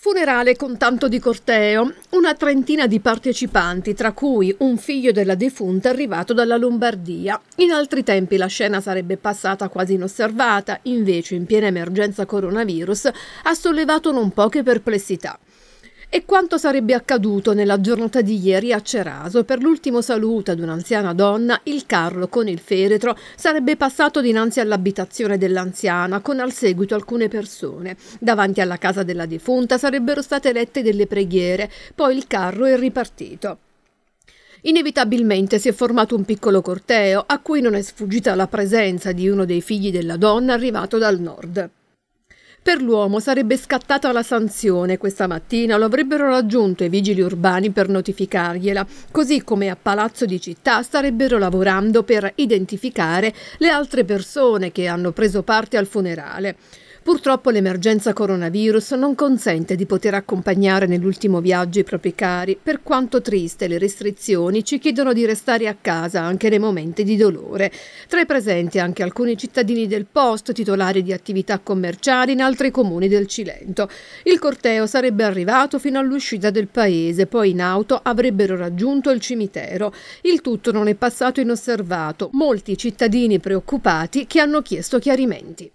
Funerale con tanto di corteo, una trentina di partecipanti, tra cui un figlio della defunta arrivato dalla Lombardia. In altri tempi la scena sarebbe passata quasi inosservata, invece in piena emergenza coronavirus ha sollevato non poche perplessità. E quanto sarebbe accaduto nella giornata di ieri a Ceraso? Per l'ultimo saluto ad un'anziana donna, il carro con il feretro sarebbe passato dinanzi all'abitazione dell'anziana, con al seguito alcune persone. Davanti alla casa della defunta sarebbero state lette delle preghiere, poi il carro è ripartito. Inevitabilmente si è formato un piccolo corteo, a cui non è sfuggita la presenza di uno dei figli della donna arrivato dal nord. Per l'uomo sarebbe scattata la sanzione questa mattina, lo avrebbero raggiunto i vigili urbani per notificargliela, così come a Palazzo di Città starebbero lavorando per identificare le altre persone che hanno preso parte al funerale. Purtroppo l'emergenza coronavirus non consente di poter accompagnare nell'ultimo viaggio i propri cari, per quanto triste le restrizioni ci chiedono di restare a casa anche nei momenti di dolore. Tra i presenti anche alcuni cittadini del posto, titolari di attività commerciali in altri altri comuni del Cilento. Il corteo sarebbe arrivato fino all'uscita del paese, poi in auto avrebbero raggiunto il cimitero. Il tutto non è passato inosservato. Molti cittadini preoccupati che hanno chiesto chiarimenti.